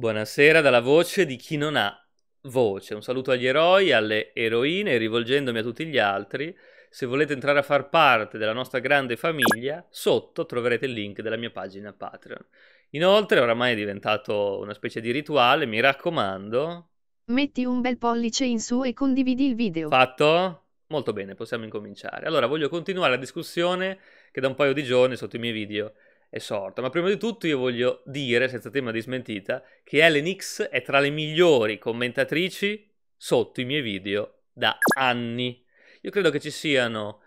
Buonasera dalla voce di chi non ha voce. Un saluto agli eroi, alle eroine e rivolgendomi a tutti gli altri. Se volete entrare a far parte della nostra grande famiglia, sotto troverete il link della mia pagina Patreon. Inoltre, oramai è diventato una specie di rituale, mi raccomando. Metti un bel pollice in su e condividi il video. Fatto? Molto bene, possiamo incominciare. Allora, voglio continuare la discussione che da un paio di giorni sotto i miei video è sorta. Ma prima di tutto io voglio dire, senza tema di smentita, che Ellen X è tra le migliori commentatrici sotto i miei video da anni. Io credo che ci siano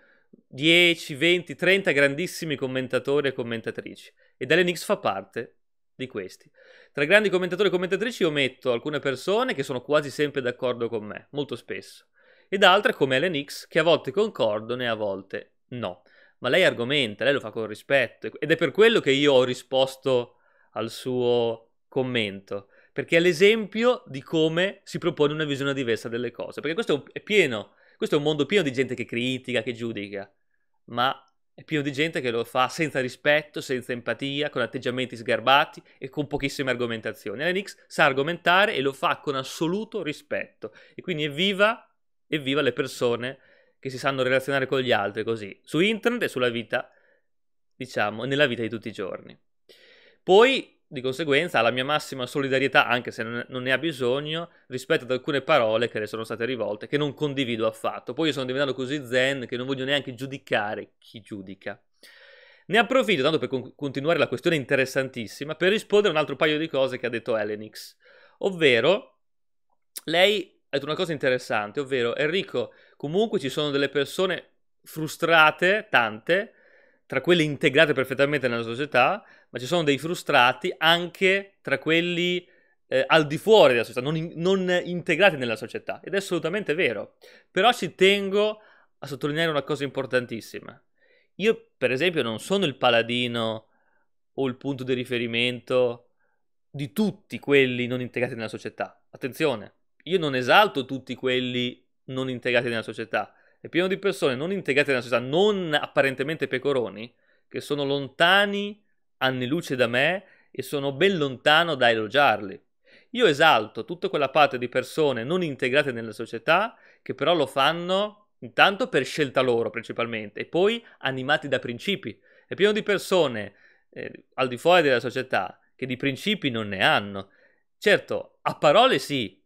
10, 20, 30 grandissimi commentatori e commentatrici ed Ellen X fa parte di questi. Tra i grandi commentatori e commentatrici io metto alcune persone che sono quasi sempre d'accordo con me, molto spesso, ed altre come Ellen X che a volte concordono e a volte no ma lei argomenta, lei lo fa con rispetto ed è per quello che io ho risposto al suo commento, perché è l'esempio di come si propone una visione diversa delle cose, perché questo è, un, è pieno, questo è un mondo pieno di gente che critica, che giudica, ma è pieno di gente che lo fa senza rispetto, senza empatia, con atteggiamenti sgarbati e con pochissime argomentazioni. Lenix sa argomentare e lo fa con assoluto rispetto e quindi evviva, evviva le persone che si sanno relazionare con gli altri così, su internet e sulla vita, diciamo, nella vita di tutti i giorni. Poi, di conseguenza, ha la mia massima solidarietà, anche se non ne ha bisogno, rispetto ad alcune parole che le sono state rivolte, che non condivido affatto. Poi io sono diventato così zen che non voglio neanche giudicare chi giudica. Ne approfitto, tanto per con- continuare la questione interessantissima, per rispondere a un altro paio di cose che ha detto Helenix. Ovvero, lei ha detto una cosa interessante, ovvero Enrico comunque ci sono delle persone frustrate, tante, tra quelle integrate perfettamente nella società, ma ci sono dei frustrati anche tra quelli eh, al di fuori della società, non, in, non integrati nella società. Ed è assolutamente vero. Però ci tengo a sottolineare una cosa importantissima. Io, per esempio, non sono il paladino o il punto di riferimento di tutti quelli non integrati nella società. Attenzione, io non esalto tutti quelli non integrati nella società, è pieno di persone non integrate nella società, non apparentemente pecoroni, che sono lontani anni luce da me e sono ben lontano da elogiarli. Io esalto tutta quella parte di persone non integrate nella società che però lo fanno intanto per scelta loro principalmente e poi animati da principi. È pieno di persone eh, al di fuori della società che di principi non ne hanno. Certo, a parole sì,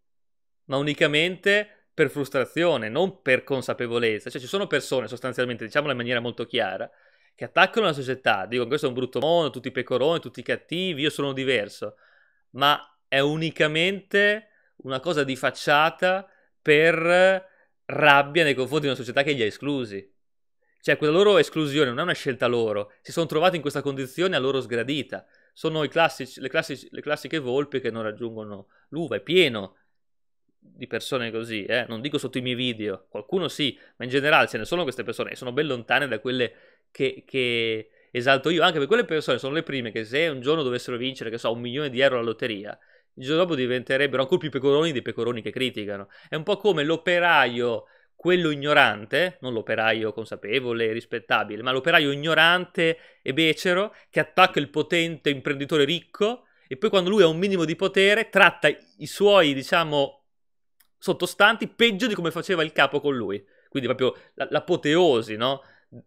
ma unicamente per frustrazione, non per consapevolezza. Cioè ci sono persone sostanzialmente, diciamola in maniera molto chiara, che attaccano la società, dicono questo è un brutto mondo, tutti pecoroni, tutti cattivi, io sono diverso, ma è unicamente una cosa di facciata per rabbia nei confronti di una società che li ha esclusi. Cioè quella loro esclusione non è una scelta loro, si sono trovati in questa condizione a loro sgradita. Sono classici, le, classici, le classiche volpi che non raggiungono l'uva, è pieno di persone così, eh? non dico sotto i miei video, qualcuno sì, ma in generale ce ne sono queste persone e sono ben lontane da quelle che, che esalto io, anche per quelle persone sono le prime che se un giorno dovessero vincere, che so, un milione di euro alla lotteria, il giorno dopo diventerebbero ancora più pecoroni dei pecoroni che criticano. È un po' come l'operaio, quello ignorante, non l'operaio consapevole e rispettabile, ma l'operaio ignorante e becero che attacca il potente imprenditore ricco e poi quando lui ha un minimo di potere tratta i suoi, diciamo, sottostanti peggio di come faceva il capo con lui. Quindi proprio l'apoteosi, no?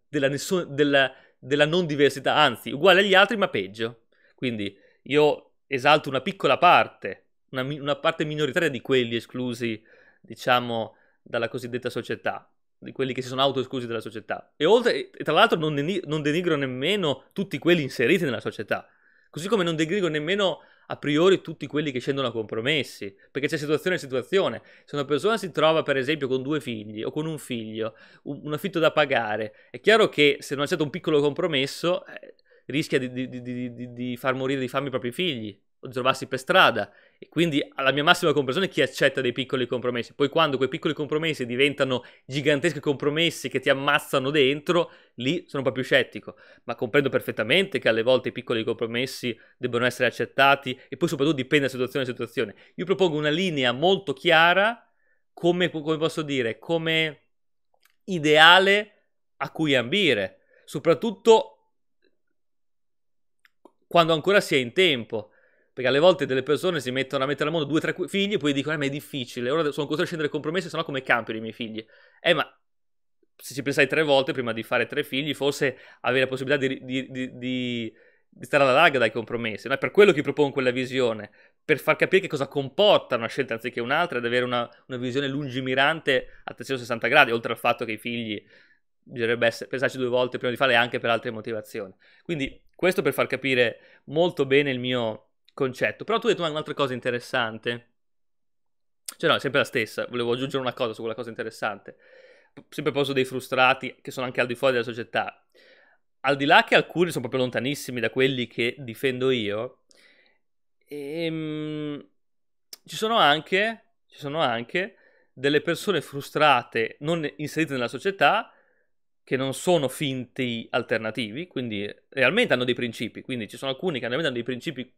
Della, nessun, della, della non diversità, anzi, uguale agli altri ma peggio. Quindi io esalto una piccola parte, una, una parte minoritaria di quelli esclusi, diciamo, dalla cosiddetta società, di quelli che si sono autoesclusi dalla società. E, oltre, e tra l'altro non, denig- non denigro nemmeno tutti quelli inseriti nella società, così come non denigro nemmeno a priori tutti quelli che scendono a compromessi, perché c'è situazione e situazione. Se una persona si trova per esempio con due figli o con un figlio, un, un affitto da pagare, è chiaro che se non accetta un piccolo compromesso eh, rischia di, di, di, di far morire di fame i propri figli o trovassi per strada e quindi alla mia massima comprensione chi accetta dei piccoli compromessi. Poi quando quei piccoli compromessi diventano giganteschi compromessi che ti ammazzano dentro, lì sono un po' più scettico, ma comprendo perfettamente che alle volte i piccoli compromessi debbano essere accettati e poi soprattutto dipende da situazione a situazione. Io propongo una linea molto chiara come, come posso dire, come ideale a cui ambire, soprattutto quando ancora si è in tempo. Perché alle volte delle persone si mettono a mettere al mondo due o tre figli e poi dicono, eh, ma è difficile, ora sono costretto a scendere compromessi, sennò come campio i miei figli. Eh, ma se ci pensai tre volte prima di fare tre figli, forse avevi la possibilità di, di, di, di stare alla larga dai compromessi. Ma È per quello che propongo quella visione, per far capire che cosa comporta una scelta anziché un'altra ed avere una, una visione lungimirante a 360 gradi, oltre al fatto che i figli bisognerebbe pensarci due volte prima di farle anche per altre motivazioni. Quindi questo per far capire molto bene il mio concetto. Però tu hai detto un'altra cosa interessante. Cioè no, è sempre la stessa, volevo aggiungere una cosa su quella cosa interessante. Sempre posso dei frustrati che sono anche al di fuori della società. Al di là che alcuni sono proprio lontanissimi da quelli che difendo io, ehm, ci, sono anche, ci sono anche delle persone frustrate non inserite nella società che non sono finti alternativi, quindi realmente hanno dei principi, quindi ci sono alcuni che realmente hanno dei principi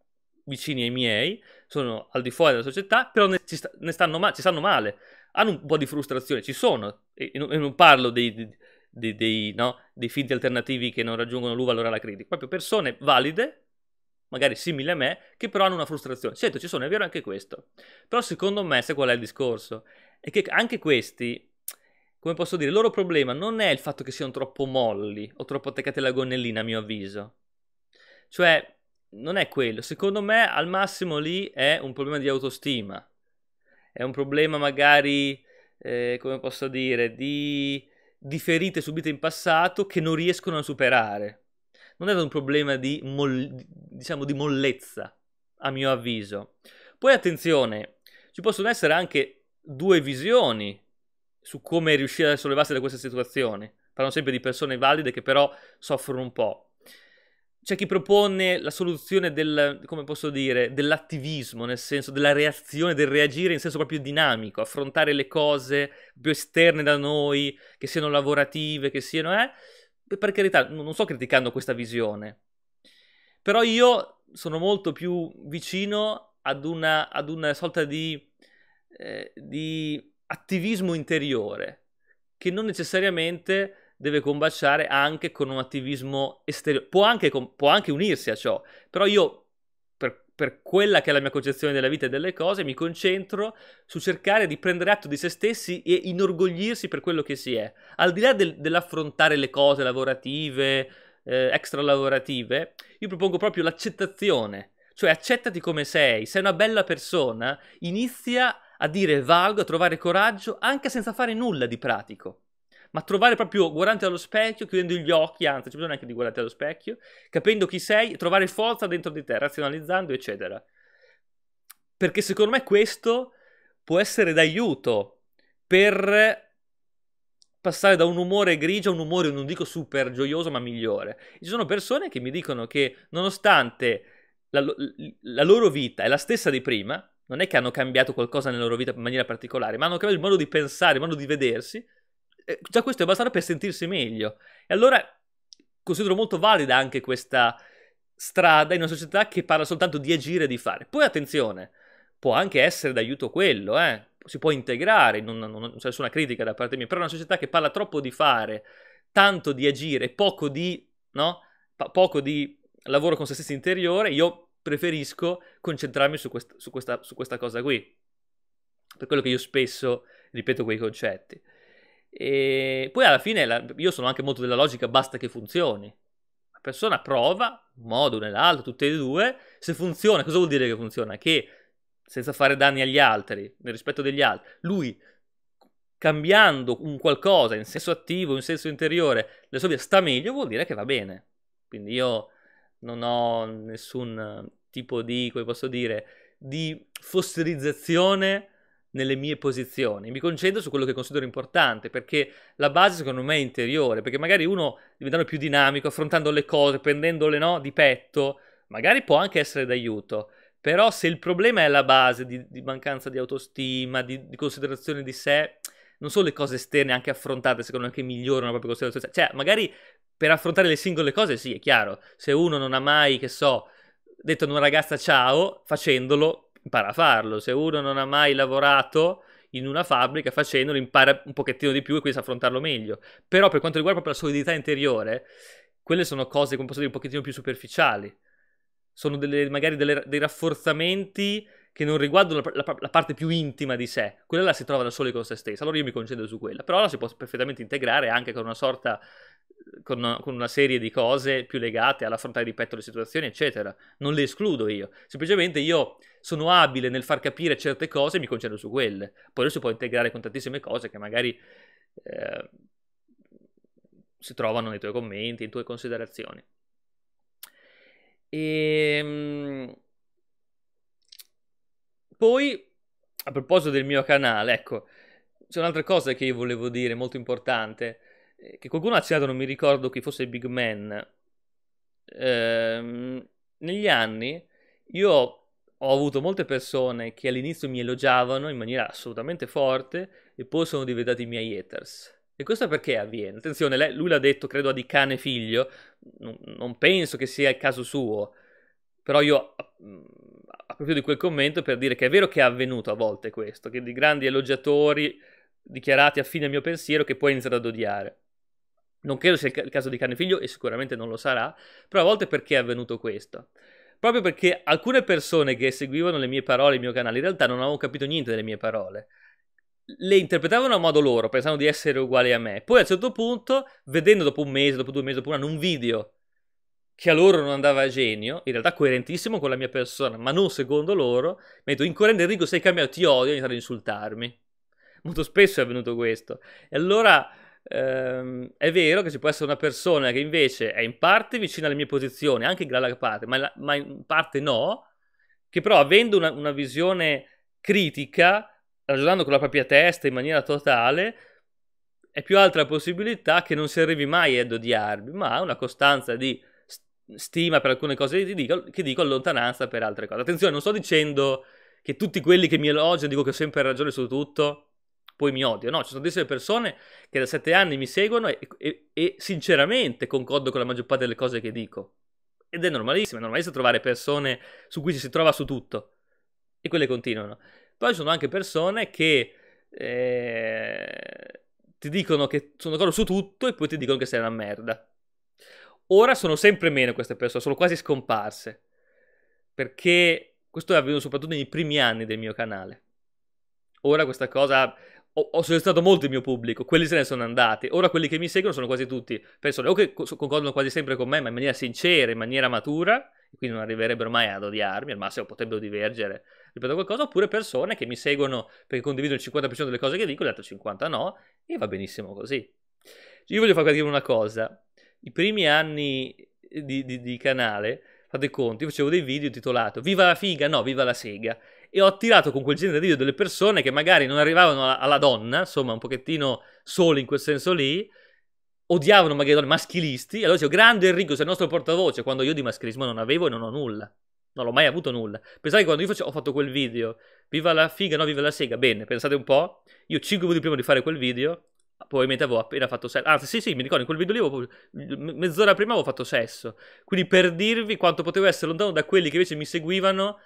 vicini ai miei, sono al di fuori della società, però ne, ci, sta, ne stanno, ma- ci stanno male, hanno un po' di frustrazione, ci sono, e, e, non, e non parlo dei, dei, dei, no, dei, finti alternativi che non raggiungono l'uva allora la critica, proprio persone valide, magari simili a me, che però hanno una frustrazione. Certo, ci sono, è vero anche questo, però secondo me, se qual è il discorso? È che anche questi come posso dire, il loro problema non è il fatto che siano troppo molli o troppo attaccati alla gonnellina, a mio avviso. Cioè, non è quello. Secondo me, al massimo lì è un problema di autostima. È un problema magari, eh, come posso dire, di, di ferite subite in passato che non riescono a superare. Non è un problema di, mol, diciamo, di mollezza, a mio avviso. Poi attenzione, ci possono essere anche due visioni su come riuscire a sollevarsi da questa situazione. Parlo sempre di persone valide che però soffrono un po' c'è chi propone la soluzione del, come posso dire, dell'attivismo, nel senso della reazione, del reagire in senso proprio dinamico, affrontare le cose più esterne da noi, che siano lavorative, che siano... Eh, per carità, non sto criticando questa visione, però io sono molto più vicino ad una, ad una sorta di, eh, di attivismo interiore, che non necessariamente deve combaciare anche con un attivismo esteriore. Può anche, può anche unirsi a ciò, però io, per, per, quella che è la mia concezione della vita e delle cose, mi concentro su cercare di prendere atto di se stessi e inorgoglirsi per quello che si è. Al di là del, dell'affrontare le cose lavorative, eh, extra io propongo proprio l'accettazione. Cioè accettati come sei, sei una bella persona, inizia a dire valgo, a trovare coraggio anche senza fare nulla di pratico ma trovare proprio guardando allo specchio, chiudendo gli occhi, anzi, c'è bisogno anche di guardare allo specchio, capendo chi sei, trovare forza dentro di te, razionalizzando, eccetera. Perché secondo me questo può essere d'aiuto per passare da un umore grigio a un umore, non dico super gioioso, ma migliore. Ci sono persone che mi dicono che nonostante la, la, loro vita è la stessa di prima, non è che hanno cambiato qualcosa nella loro vita in maniera particolare, ma hanno cambiato il modo di pensare, il modo di vedersi, eh, già questo è bastato per sentirsi meglio. E allora considero molto valida anche questa strada in una società che parla soltanto di agire e di fare. Poi attenzione, può anche essere d'aiuto quello, eh? si può integrare, non, non, non c'è nessuna critica da parte mia, però è una società che parla troppo di fare, tanto di agire, poco di, no? pa- poco di lavoro con se stesso interiore, io preferisco concentrarmi su, quest- su, questa, su questa cosa qui. Per quello che io spesso ripeto quei concetti. E poi alla fine la, io sono anche molto della logica, basta che funzioni. La persona prova, un modo o nell'altro, tutte e due, se funziona, cosa vuol dire che funziona? Che senza fare danni agli altri, nel rispetto degli altri, lui cambiando un qualcosa in senso attivo, in senso interiore, la sua vita sta meglio, vuol dire che va bene. Quindi io non ho nessun tipo di, come posso dire, di fossilizzazione nelle mie posizioni, mi concentro su quello che considero importante, perché la base secondo me è interiore, perché magari uno diventando più dinamico, affrontando le cose, prendendole no, di petto, magari può anche essere d'aiuto, però se il problema è la base di, di mancanza di autostima, di, di, considerazione di sé, non solo le cose esterne anche affrontate secondo me che migliorano la propria considerazione, cioè magari per affrontare le singole cose sì, è chiaro, se uno non ha mai, che so, detto ad una ragazza ciao, facendolo, impara a farlo. Se uno non ha mai lavorato in una fabbrica facendolo impara un pochettino di più e quindi sa affrontarlo meglio. Però per quanto riguarda proprio la solidità interiore, quelle sono cose, come posso dire, un pochettino più superficiali. Sono delle, magari delle, dei rafforzamenti che non riguardano la, la, la, parte più intima di sé. Quella la si trova da soli con se stessa, allora io mi concentro su quella. Però la si può perfettamente integrare anche con una sorta... Con una, con una serie di cose più legate all'affrontare, di petto le situazioni, eccetera. Non le escludo io. Semplicemente io sono abile nel far capire certe cose, mi concentro su quelle. Poi si può integrare con tantissime cose che magari eh, si trovano nei tuoi commenti, in tue considerazioni. E ehm, poi, a proposito del mio canale, ecco, c'è un'altra cosa che io volevo dire, molto importante, eh, che qualcuno ha accennato, non mi ricordo chi fosse il Big Man. Ehm, negli anni io ho avuto molte persone che all'inizio mi elogiavano in maniera assolutamente forte e poi sono diventati i miei haters. E questo perché avviene? Attenzione, lei, lui l'ha detto, credo, a di cane figlio, non, non penso che sia il caso suo, però io mm, approfitto di quel commento per dire che è vero che è avvenuto a volte questo, che di grandi elogiatori dichiarati affine al mio pensiero che poi iniziano ad odiare. Non credo sia il caso di cane figlio e sicuramente non lo sarà, però a volte perché è avvenuto questo? proprio perché alcune persone che seguivano le mie parole, il mio canale, in realtà non avevano capito niente delle mie parole. Le interpretavano a modo loro, pensando di essere uguali a me. Poi a un certo punto, vedendo dopo un mese, dopo due mesi, dopo un anno, un video che a loro non andava a genio, in realtà coerentissimo con la mia persona, ma non secondo loro, mi ha detto, incorrendo Enrico sei cambiato, ti odio, e iniziato ad insultarmi. Molto spesso è avvenuto questo. E allora ehm, è vero che ci può essere una persona che invece è in parte vicina alle mie posizioni, anche in gran parte, ma, la, ma, in parte no, che però avendo una, una visione critica, ragionando con la propria testa in maniera totale, è più alta la possibilità che non si arrivi mai ad odiarmi, ma una costanza di stima per alcune cose che dico, che dico allontananza per altre cose. Attenzione, non sto dicendo che tutti quelli che mi elogiano dico che ho sempre ragione su tutto, poi mi odio. No, ci sono tantissime persone che da sette anni mi seguono e, e, e, sinceramente concordo con la maggior parte delle cose che dico. Ed è normalissimo, è normalissimo trovare persone su cui ci si trova su tutto. E quelle continuano. Poi ci sono anche persone che eh, ti dicono che sono d'accordo su tutto e poi ti dicono che sei una merda. Ora sono sempre meno queste persone, sono quasi scomparse. Perché questo è avvenuto soprattutto nei primi anni del mio canale. Ora questa cosa ho, ho molto il mio pubblico, quelli se ne sono andati. Ora quelli che mi seguono sono quasi tutti persone o che concordano quasi sempre con me, ma in maniera sincera, in maniera matura, quindi non arriverebbero mai ad odiarmi, al massimo potrebbero divergere ripeto qualcosa, oppure persone che mi seguono perché condivido il 50% delle cose che dico, l'altro 50% no, e va benissimo così. Io voglio far capire una cosa, i primi anni di, di, di canale, fate i conti, facevo dei video intitolati Viva la figa? No, viva la sega e ho attirato con quel genere di video delle persone che magari non arrivavano alla, alla donna, insomma un pochettino soli in quel senso lì, odiavano magari le donne maschilisti, e allora dicevo, grande Enrico, sei il nostro portavoce, quando io di maschilismo non avevo e non ho nulla. Non l'ho mai avuto nulla. Pensate che quando io ho fatto quel video, viva la figa, no, viva la sega, bene, pensate un po', io 5 minuti prima di fare quel video, probabilmente avevo appena fatto sesso, anzi sì sì, mi ricordo, in quel video lì avevo, mezz'ora prima avevo fatto sesso, quindi per dirvi quanto potevo essere lontano da quelli che invece mi seguivano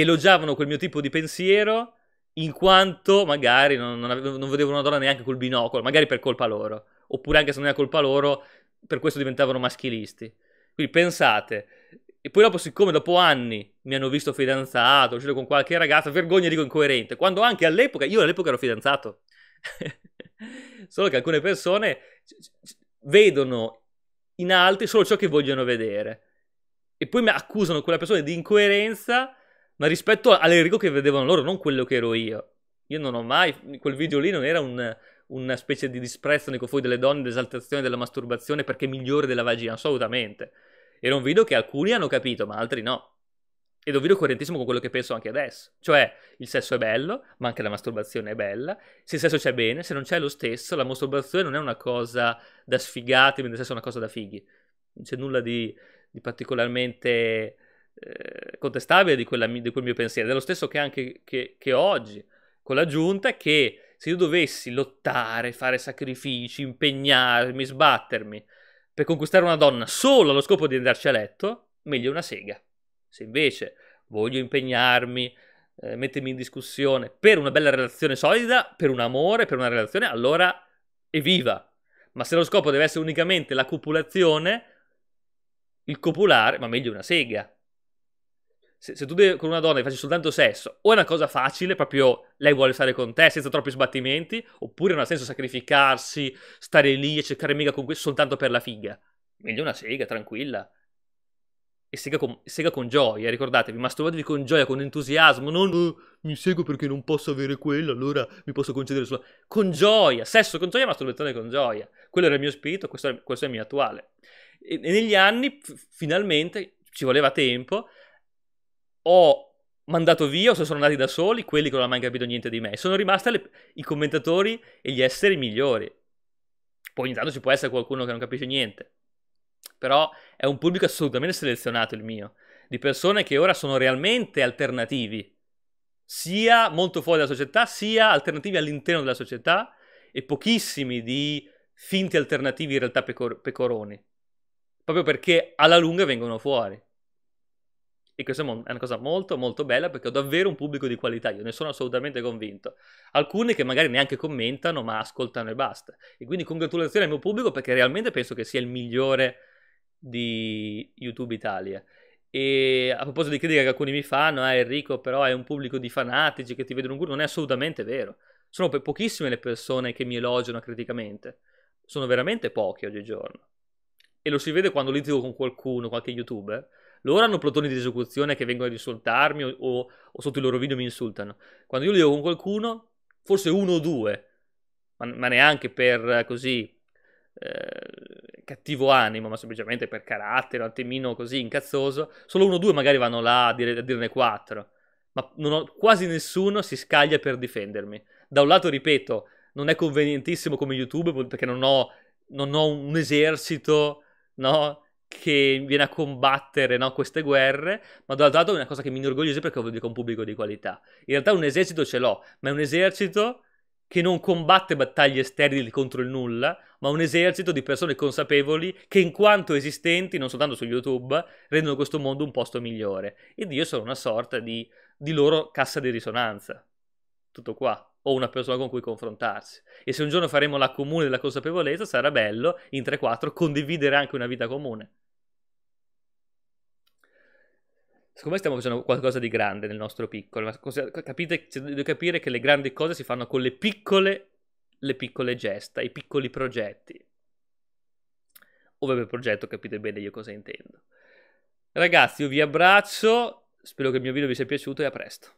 elogiavano quel mio tipo di pensiero in quanto magari non, non, avevo, non vedevano una donna neanche col binocolo, magari per colpa loro, oppure anche se non era colpa loro, per questo diventavano maschilisti. Quindi pensate, e poi dopo, siccome dopo anni mi hanno visto fidanzato, uscito con qualche ragazza, vergogna dico incoerente, quando anche all'epoca, io all'epoca ero fidanzato. solo che alcune persone vedono in altri solo ciò che vogliono vedere. E poi mi accusano quella persona di incoerenza ma rispetto all'Enrico che vedevano loro, non quello che ero io. Io non ho mai, quel video lì non era un, una specie di disprezzo nei confronti delle donne, d'esaltazione della masturbazione perché è migliore della vagina, assolutamente. Era un video che alcuni hanno capito, ma altri no. Ed è un video coerentissimo con quello che penso anche adesso. Cioè, il sesso è bello, ma anche la masturbazione è bella. Se il sesso c'è bene, se non c'è lo stesso, la masturbazione non è una cosa da sfigati, mentre il sesso è una cosa da fighi. Non c'è nulla di, di particolarmente eh, contestabile di, quella, di, quel mio pensiero, È lo stesso che anche che, che oggi con la giunta che se io dovessi lottare, fare sacrifici, impegnarmi, sbattermi per conquistare una donna solo allo scopo di andarci a letto, meglio una sega. Se invece voglio impegnarmi, eh, mettermi in discussione per una bella relazione solida, per un amore, per una relazione, allora evviva. Ma se lo scopo deve essere unicamente la copulazione, il copulare, ma meglio una sega se, se tu con una donna facci soltanto sesso, o è una cosa facile, proprio lei vuole stare con te senza troppi sbattimenti, oppure non ha senso sacrificarsi, stare lì e cercare mega questo soltanto per la figa. Meglio una sega, tranquilla. E sega con, sega con gioia, ricordatevi, masturbatevi con gioia, con entusiasmo, non uh, mi seguo perché non posso avere quello, allora mi posso concedere solo... Con gioia, sesso con gioia, masturbazione con gioia. Quello era il mio spirito, questo è, questo è il mio attuale. E, e negli anni, finalmente, ci voleva tempo, ho mandato via o se sono andati da soli quelli che non hanno mai capito niente di me. Sono rimasti le, i commentatori e gli esseri migliori. Poi ogni tanto ci può essere qualcuno che non capisce niente. Però è un pubblico assolutamente selezionato il mio, di persone che ora sono realmente alternativi, sia molto fuori dalla società, sia alternativi all'interno della società e pochissimi di finti alternativi in realtà pecor- pecoroni. Proprio perché alla lunga vengono fuori. E questa è una cosa molto molto bella perché ho davvero un pubblico di qualità, io ne sono assolutamente convinto. Alcuni che magari neanche commentano ma ascoltano e basta. E quindi congratulazioni al mio pubblico perché realmente penso che sia il migliore di YouTube Italia. E a proposito di critica che alcuni mi fanno, eh, Enrico però è un pubblico di fanatici che ti vedono un culo, non è assolutamente vero. Sono pochissime le persone che mi elogiano criticamente. Sono veramente poche oggigiorno. E lo si vede quando litigo con qualcuno, qualche youtuber loro hanno plotoni di esecuzione che vengono ad insultarmi o, o, o sotto i loro video mi insultano. Quando io li ho con qualcuno, forse uno o due, ma, ma neanche per così eh, cattivo animo, ma semplicemente per carattere, un attimino così incazzoso, solo uno o due magari vanno là a, dire, a dirne quattro. Ma ho, quasi nessuno si scaglia per difendermi. Da un lato, ripeto, non è convenientissimo come YouTube perché non ho, non ho un esercito no, che viene a combattere no, queste guerre, ma dall'altro lato è una cosa che mi inorgogliosi perché lo vedo con un pubblico di qualità. In realtà un esercito ce l'ho, ma è un esercito che non combatte battaglie sterili contro il nulla, ma un esercito di persone consapevoli che in quanto esistenti, non soltanto su YouTube, rendono questo mondo un posto migliore. Ed io sono una sorta di, di loro cassa di risonanza. Tutto qua o una persona con cui confrontarsi. E se un giorno faremo la comune della consapevolezza, sarà bello in 3-4 condividere anche una vita comune. Secondo me stiamo facendo qualcosa di grande nel nostro piccolo. Ma capite, cioè, devo capire che le grandi cose si fanno con le piccole, le piccole gesta, i piccoli progetti. Ove per progetto capite bene io cosa intendo. Ragazzi, io vi abbraccio, spero che il mio video vi sia piaciuto e a presto.